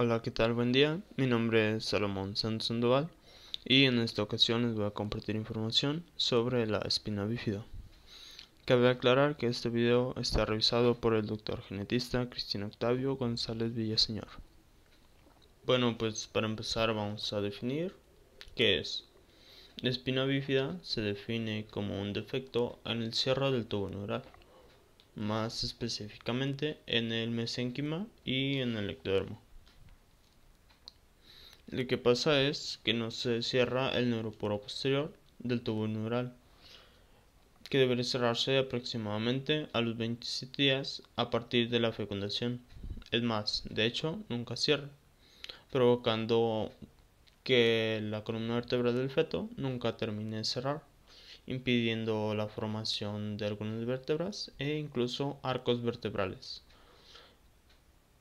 Hola, ¿qué tal? Buen día. Mi nombre es Salomón Santos Sandoval y en esta ocasión les voy a compartir información sobre la espina bífida. Cabe aclarar que este video está revisado por el doctor genetista Cristina Octavio González Villaseñor. Bueno, pues para empezar vamos a definir qué es. La espina bífida se define como un defecto en el cierre del tubo neural, más específicamente en el mesénquima y en el ectodermo lo que pasa es que no se cierra el neuroporo posterior del tubo neural, que debería cerrarse aproximadamente a los 27 días a partir de la fecundación. Es más, de hecho, nunca cierra, provocando que la columna vertebral del feto nunca termine de cerrar, impidiendo la formación de algunas vértebras e incluso arcos vertebrales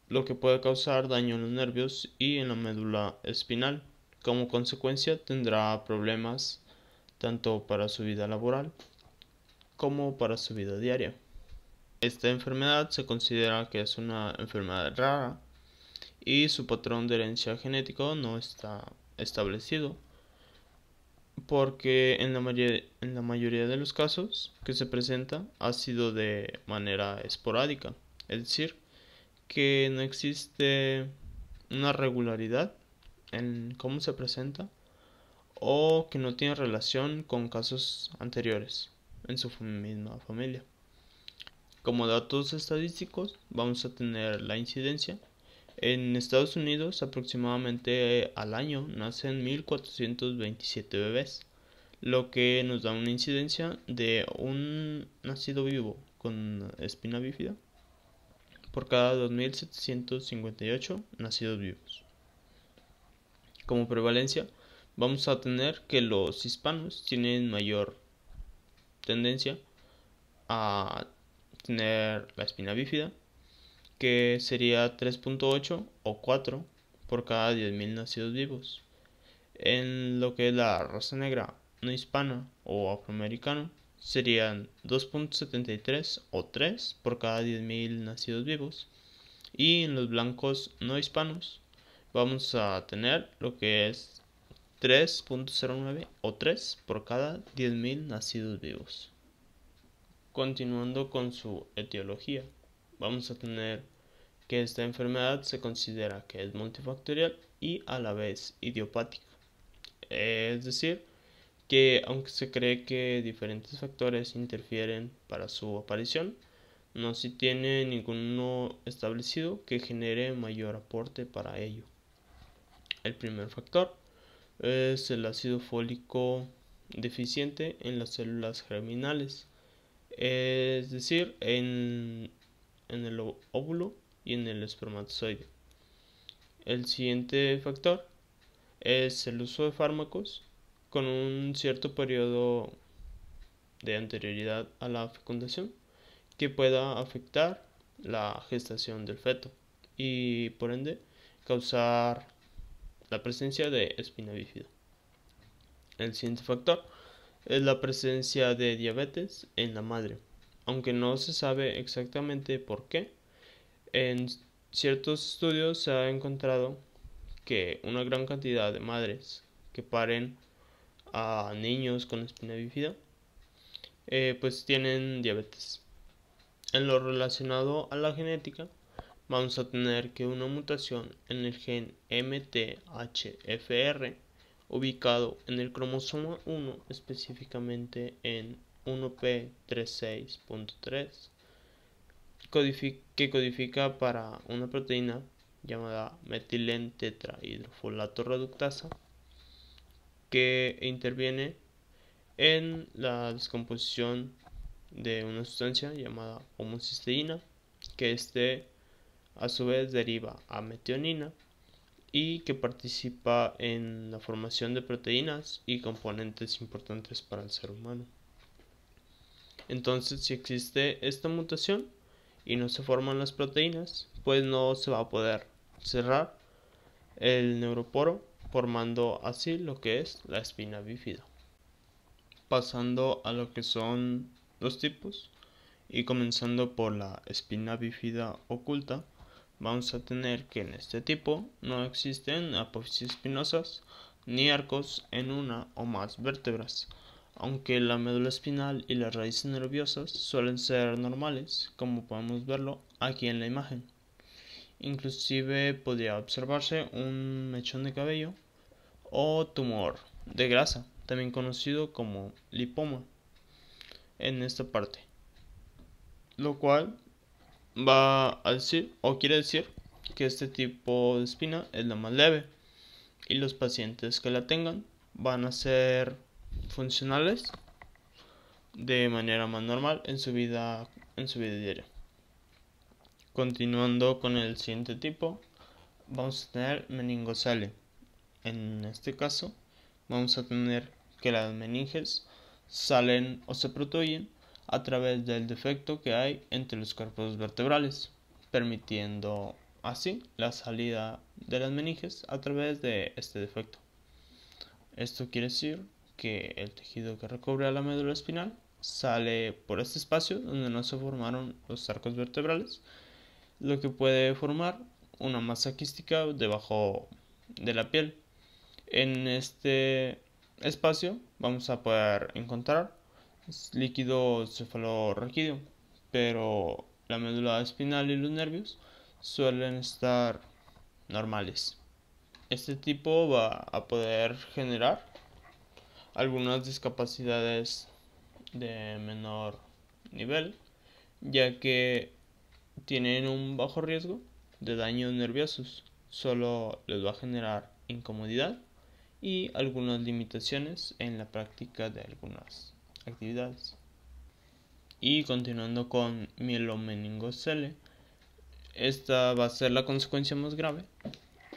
lo que puede causar daño en los nervios y en la médula espinal. Como consecuencia tendrá problemas tanto para su vida laboral como para su vida diaria. Esta enfermedad se considera que es una enfermedad rara y su patrón de herencia genético no está establecido porque en la, en la mayoría de los casos que se presenta ha sido de manera esporádica, es decir, que no existe una regularidad en cómo se presenta o que no tiene relación con casos anteriores en su misma familia. Como datos estadísticos vamos a tener la incidencia. En Estados Unidos aproximadamente al año nacen 1.427 bebés, lo que nos da una incidencia de un nacido vivo con espina bífida por cada 2.758 nacidos vivos. Como prevalencia, vamos a tener que los hispanos tienen mayor tendencia a tener la espina bífida, que sería 3.8 o 4 por cada 10.000 nacidos vivos. En lo que es la raza negra, no hispana o afroamericana, serían 2.73 o 3 por cada 10.000 nacidos vivos. Y en los blancos no hispanos vamos a tener lo que es 3.09 o 3 por cada 10.000 nacidos vivos. Continuando con su etiología, vamos a tener que esta enfermedad se considera que es multifactorial y a la vez idiopática. Es decir, que aunque se cree que diferentes factores interfieren para su aparición, no se tiene ninguno establecido que genere mayor aporte para ello. El primer factor es el ácido fólico deficiente en las células germinales, es decir, en, en el óvulo y en el espermatozoide. El siguiente factor es el uso de fármacos con un cierto periodo de anterioridad a la fecundación que pueda afectar la gestación del feto y por ende causar la presencia de espina bífida. El siguiente factor es la presencia de diabetes en la madre. Aunque no se sabe exactamente por qué, en ciertos estudios se ha encontrado que una gran cantidad de madres que paren a niños con espina bífida, eh, pues tienen diabetes. En lo relacionado a la genética, vamos a tener que una mutación en el gen MTHFR ubicado en el cromosoma 1, específicamente en 1P36.3, que codifica para una proteína llamada metilén reductasa que interviene en la descomposición de una sustancia llamada homocisteína, que este a su vez deriva a metionina y que participa en la formación de proteínas y componentes importantes para el ser humano. Entonces, si existe esta mutación y no se forman las proteínas, pues no se va a poder cerrar el neuroporo formando así lo que es la espina bífida. Pasando a lo que son los tipos y comenzando por la espina bífida oculta, vamos a tener que en este tipo no existen apófisis espinosas ni arcos en una o más vértebras, aunque la médula espinal y las raíces nerviosas suelen ser normales, como podemos verlo aquí en la imagen. Inclusive podría observarse un mechón de cabello o tumor de grasa, también conocido como lipoma, en esta parte. Lo cual va a decir o quiere decir que este tipo de espina es la más leve y los pacientes que la tengan van a ser funcionales de manera más normal en su vida en su vida diaria. Continuando con el siguiente tipo, vamos a tener meningocele. En este caso, vamos a tener que las meninges salen o se protuyen a través del defecto que hay entre los cuerpos vertebrales, permitiendo así la salida de las meninges a través de este defecto. Esto quiere decir que el tejido que recobre a la médula espinal sale por este espacio donde no se formaron los arcos vertebrales lo que puede formar una masa quística debajo de la piel. En este espacio vamos a poder encontrar líquido cefalorraquídeo, pero la médula espinal y los nervios suelen estar normales. Este tipo va a poder generar algunas discapacidades de menor nivel, ya que tienen un bajo riesgo de daños nerviosos, solo les va a generar incomodidad y algunas limitaciones en la práctica de algunas actividades. Y continuando con mielomeningocele, esta va a ser la consecuencia más grave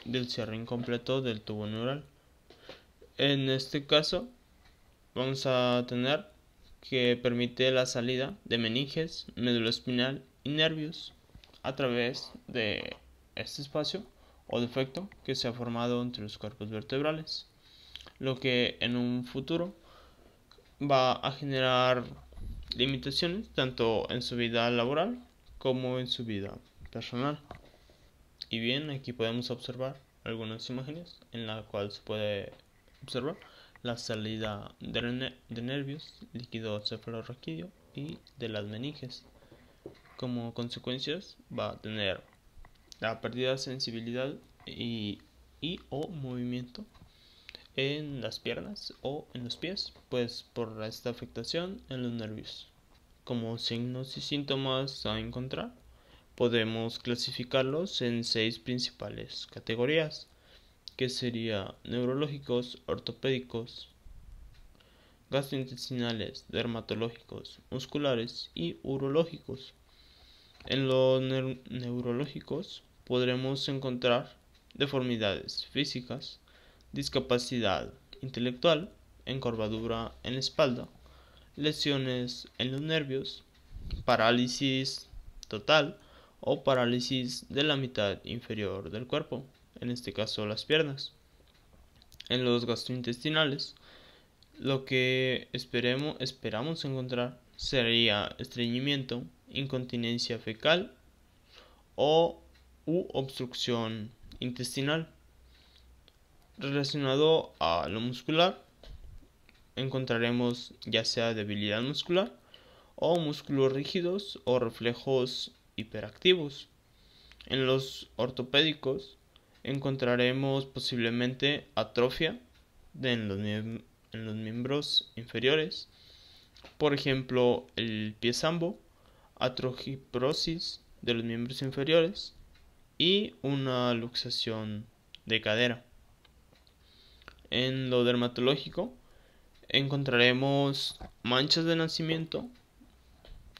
del cierre incompleto del tubo neural. En este caso, vamos a tener que permite la salida de meninges, médula espinal y nervios a través de este espacio o defecto que se ha formado entre los cuerpos vertebrales, lo que en un futuro va a generar limitaciones tanto en su vida laboral como en su vida personal. Y bien, aquí podemos observar algunas imágenes en las cuales se puede observar la salida de, nervios, líquido cefalorraquídeo y de las meninges como consecuencias va a tener la pérdida de sensibilidad y, o movimiento en las piernas o en los pies, pues por esta afectación en los nervios. Como signos y síntomas a encontrar, podemos clasificarlos en seis principales categorías, que serían neurológicos, ortopédicos, gastrointestinales, dermatológicos, musculares y urológicos. En los neurológicos podremos encontrar deformidades físicas, discapacidad intelectual, encorvadura en la espalda, lesiones en los nervios, parálisis total o parálisis de la mitad inferior del cuerpo, en este caso las piernas. En los gastrointestinales, lo que esperemos, esperamos encontrar sería estreñimiento, incontinencia fecal o u obstrucción intestinal. Relacionado a lo muscular, encontraremos ya sea debilidad muscular o músculos rígidos o reflejos hiperactivos. En los ortopédicos encontraremos posiblemente atrofia en los, miembros inferiores, por ejemplo el pie zambo atrogiprosis de los miembros inferiores y una luxación de cadera. En lo dermatológico encontraremos manchas de nacimiento,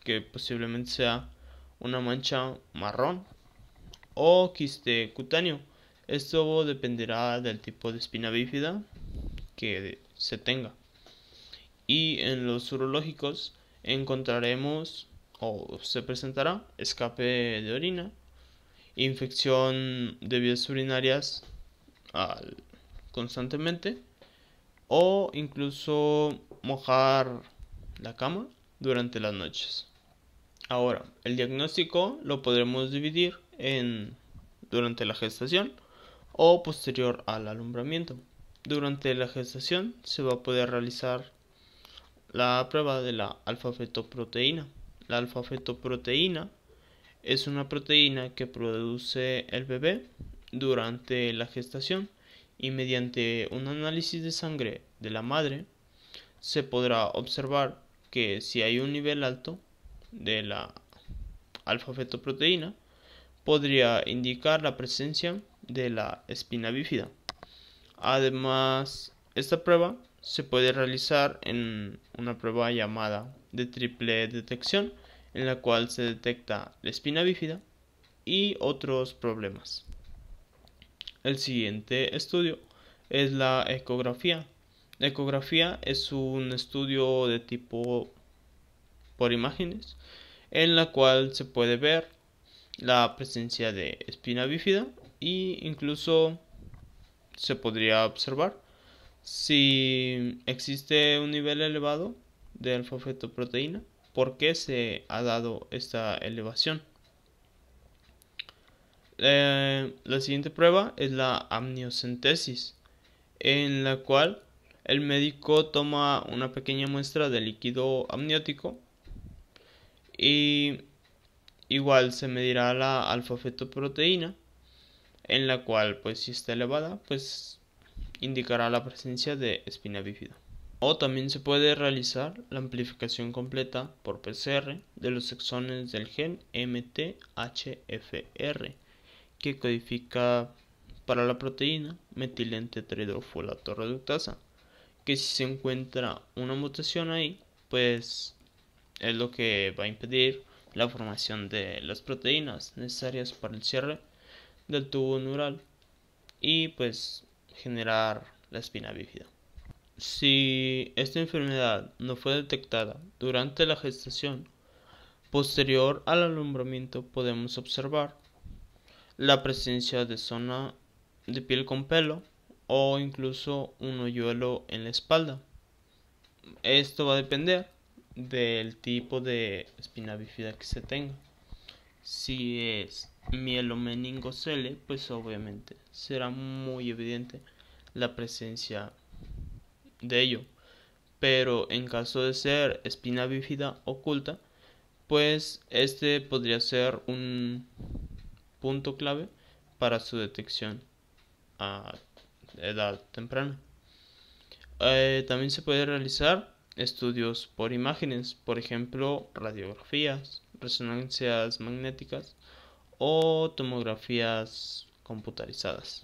que posiblemente sea una mancha marrón o quiste cutáneo. Esto dependerá del tipo de espina bífida que se tenga. Y en los urológicos encontraremos o se presentará escape de orina, infección de vías urinarias constantemente o incluso mojar la cama durante las noches. Ahora, el diagnóstico lo podremos dividir en durante la gestación o posterior al alumbramiento. Durante la gestación se va a poder realizar la prueba de la alfa-fetoproteína la alfa-fetoproteína es una proteína que produce el bebé durante la gestación y mediante un análisis de sangre de la madre se podrá observar que si hay un nivel alto de la alfa-fetoproteína podría indicar la presencia de la espina bífida. Además, esta prueba se puede realizar en una prueba llamada de triple detección en la cual se detecta la espina bífida y otros problemas. El siguiente estudio es la ecografía. La ecografía es un estudio de tipo por imágenes en la cual se puede ver la presencia de espina bífida e incluso se podría observar si existe un nivel elevado de alfa-fetoproteína por qué se ha dado esta elevación. Eh, la siguiente prueba es la amniocentesis, en la cual el médico toma una pequeña muestra de líquido amniótico y igual se medirá la alfa-fetoproteína en la cual pues si está elevada pues indicará la presencia de espina bífida. O también se puede realizar la amplificación completa por PCR de los exones del gen MTHFR que codifica para la proteína metilente reductasa. Que si se encuentra una mutación ahí, pues es lo que va a impedir la formación de las proteínas necesarias para el cierre del tubo neural y pues generar la espina bífida si esta enfermedad no fue detectada durante la gestación, posterior al alumbramiento podemos observar la presencia de zona de piel con pelo o incluso un hoyuelo en la espalda. Esto va a depender del tipo de espina bífida que se tenga. Si es mielomeningocele, pues obviamente será muy evidente la presencia de ello. Pero en caso de ser espina bífida oculta, pues este podría ser un punto clave para su detección a edad temprana. Eh, también se puede realizar estudios por imágenes, por ejemplo, radiografías, resonancias magnéticas o tomografías computarizadas.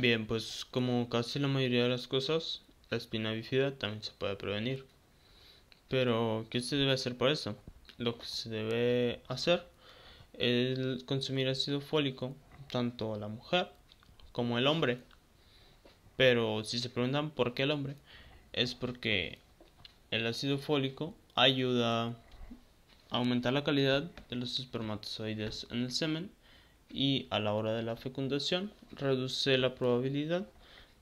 Bien, pues como casi la mayoría de las cosas, la espina bífida también se puede prevenir. Pero, ¿qué se debe hacer por eso? Lo que se debe hacer es consumir ácido fólico, tanto la mujer como el hombre. Pero si se preguntan por qué el hombre, es porque el ácido fólico ayuda a aumentar la calidad de los espermatozoides en el semen y a la hora de la fecundación reduce la probabilidad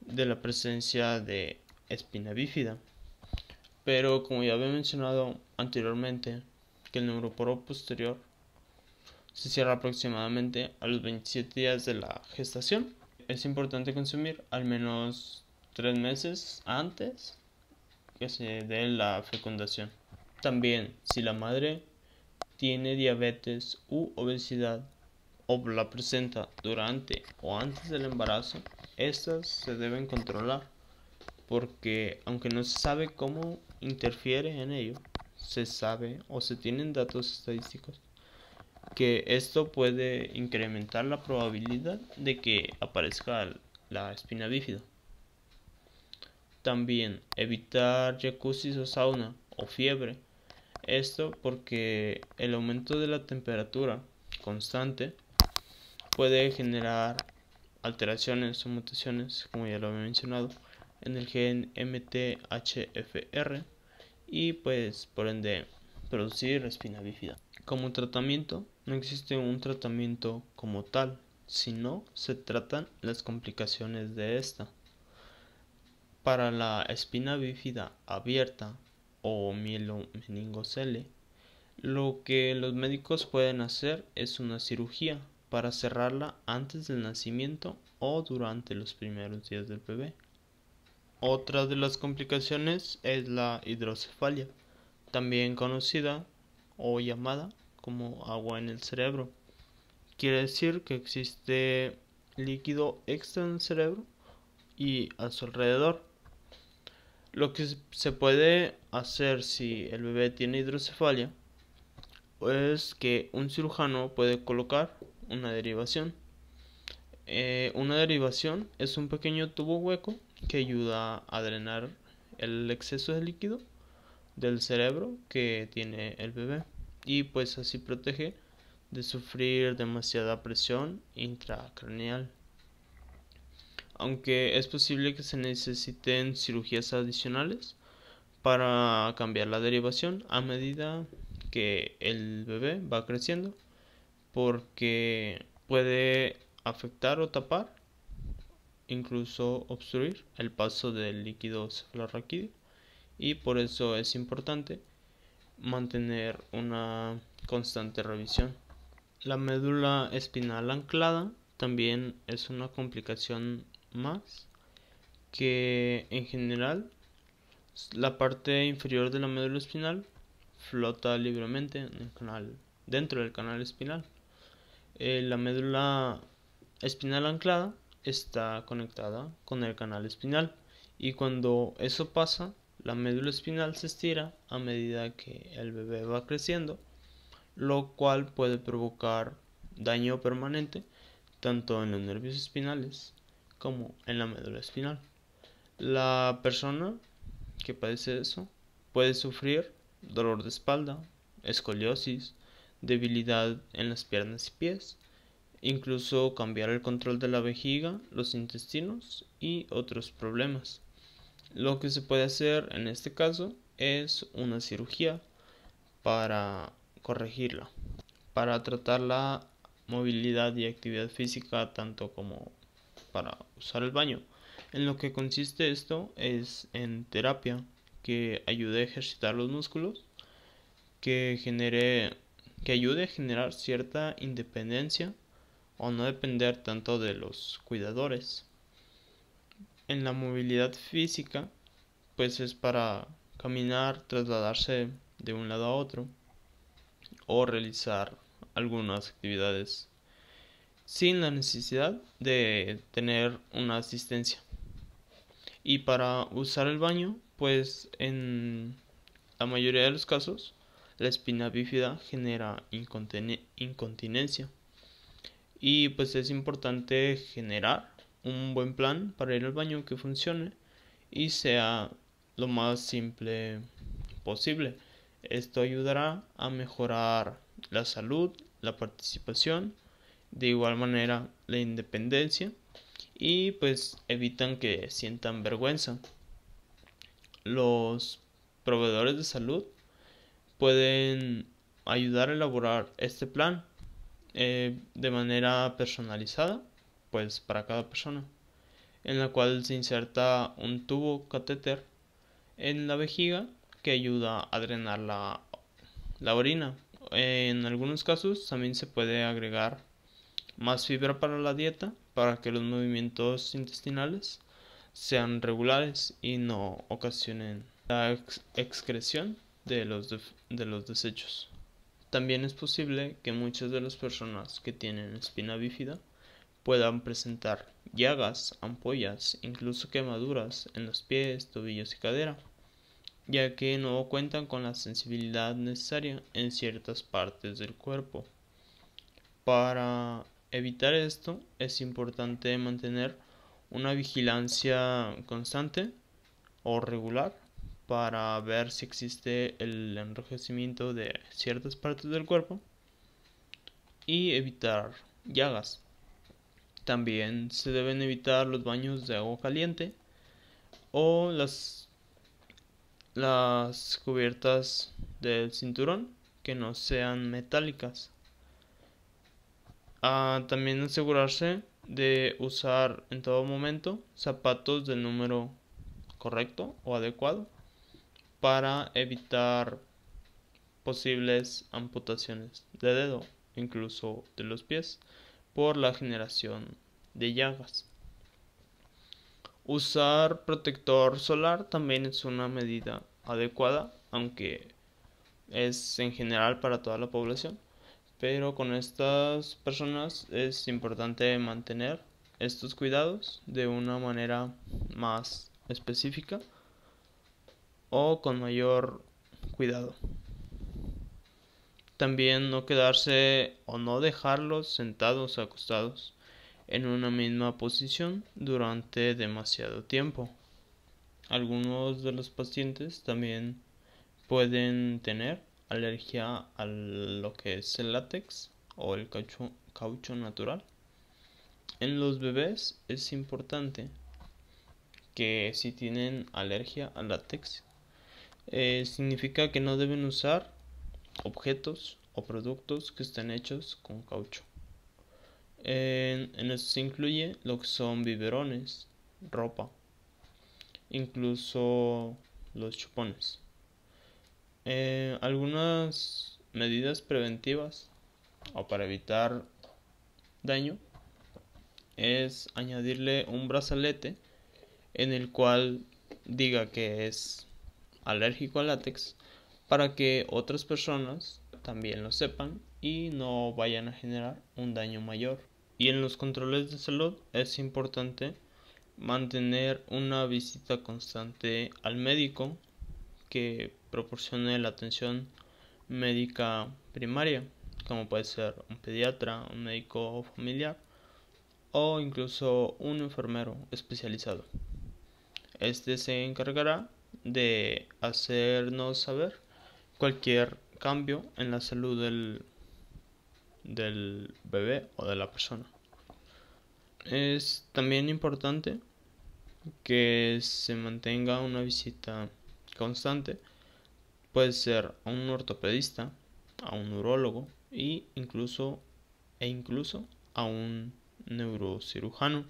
de la presencia de espina bífida. Pero como ya había mencionado anteriormente, que el neuroporo posterior se cierra aproximadamente a los 27 días de la gestación. Es importante consumir al menos 3 meses antes que se dé la fecundación. También, si la madre tiene diabetes u obesidad o la presenta durante o antes del embarazo, estas se deben controlar porque aunque no se sabe cómo interfiere en ello, se sabe o se tienen datos estadísticos que esto puede incrementar la probabilidad de que aparezca la espina bífida. También evitar jacuzzi o sauna o fiebre. Esto porque el aumento de la temperatura constante puede generar alteraciones o mutaciones, como ya lo había mencionado, en el gen MTHFR y pues por ende producir espina bífida. Como tratamiento, no existe un tratamiento como tal, sino se tratan las complicaciones de esta. Para la espina bífida abierta o mielomeningocele, lo que los médicos pueden hacer es una cirugía para cerrarla antes del nacimiento o durante los primeros días del bebé. Otra de las complicaciones es la hidrocefalia, también conocida o llamada como agua en el cerebro. Quiere decir que existe líquido extra en el cerebro y a su alrededor. Lo que se puede hacer si el bebé tiene hidrocefalia es que un cirujano puede colocar una derivación. Eh, una derivación es un pequeño tubo hueco que ayuda a drenar el exceso de líquido del cerebro que tiene el bebé y pues así protege de sufrir demasiada presión intracraneal. Aunque es posible que se necesiten cirugías adicionales para cambiar la derivación a medida que el bebé va creciendo porque puede afectar o tapar, incluso obstruir el paso del líquido cefalorraquídeo y por eso es importante mantener una constante revisión. La médula espinal anclada también es una complicación más que en general la parte inferior de la médula espinal flota libremente dentro del canal espinal eh, la médula espinal anclada está conectada con el canal espinal y cuando eso pasa, la médula espinal se estira a medida que el bebé va creciendo, lo cual puede provocar daño permanente tanto en los nervios espinales como en la médula espinal. La persona que padece eso puede sufrir dolor de espalda, escoliosis, debilidad en las piernas y pies, incluso cambiar el control de la vejiga, los intestinos y otros problemas. Lo que se puede hacer en este caso es una cirugía para corregirla, para tratar la movilidad y actividad física tanto como para usar el baño. En lo que consiste esto es en terapia que ayude a ejercitar los músculos, que genere que ayude a generar cierta independencia o no depender tanto de los cuidadores. En la movilidad física, pues es para caminar, trasladarse de un lado a otro o realizar algunas actividades sin la necesidad de tener una asistencia. Y para usar el baño, pues en la mayoría de los casos la espina bífida genera incontinencia. Y pues es importante generar un buen plan para ir al baño que funcione y sea lo más simple posible. Esto ayudará a mejorar la salud, la participación, de igual manera la independencia y pues evitan que sientan vergüenza. Los proveedores de salud pueden ayudar a elaborar este plan eh, de manera personalizada, pues para cada persona, en la cual se inserta un tubo catéter en la vejiga que ayuda a drenar la, orina. En algunos casos también se puede agregar más fibra para la dieta para que los movimientos intestinales sean regulares y no ocasionen la excreción de los, de los desechos. También es posible que muchas de las personas que tienen espina bífida puedan presentar llagas, ampollas, incluso quemaduras en los pies, tobillos y cadera, ya que no cuentan con la sensibilidad necesaria en ciertas partes del cuerpo. Para evitar esto es importante mantener una vigilancia constante o regular para ver si existe el enrojecimiento de ciertas partes del cuerpo y evitar llagas. También se deben evitar los baños de agua caliente o las, las cubiertas del cinturón que no sean metálicas. Ah, también asegurarse de usar en todo momento zapatos del número correcto o adecuado para evitar posibles amputaciones de dedo, incluso de los pies, por la generación de llagas. Usar protector solar también es una medida adecuada, aunque es en general para toda la población, pero con estas personas es importante mantener estos cuidados de una manera más específica o con mayor cuidado. También no quedarse o no dejarlos sentados o acostados en una misma posición durante demasiado tiempo. Algunos de los pacientes también pueden tener alergia a lo que es el látex o el caucho, caucho natural. En los bebés es importante que si tienen alergia al látex eh, significa que no deben usar objetos o productos que estén hechos con caucho. En, esto se incluye lo que son biberones, ropa, incluso los chupones. Eh, algunas medidas preventivas o para evitar daño es añadirle un brazalete en el cual diga que es alérgico al látex para que otras personas también lo sepan y no vayan a generar un daño mayor. Y en los controles de salud es importante mantener una visita constante al médico que proporcione la atención médica primaria, como puede ser un pediatra, un médico familiar o incluso un enfermero especializado. Este se encargará de hacernos saber cualquier cambio en la salud del, del bebé o de la persona. Es también importante que se mantenga una visita constante. Puede ser a un ortopedista, a un neurólogo e incluso, e incluso a un neurocirujano.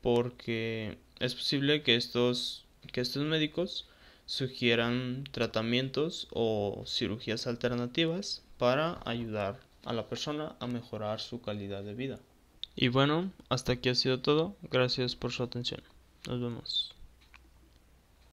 Porque es posible que estos que estos médicos sugieran tratamientos o cirugías alternativas para ayudar a la persona a mejorar su calidad de vida. Y bueno, hasta aquí ha sido todo. Gracias por su atención. Nos vemos.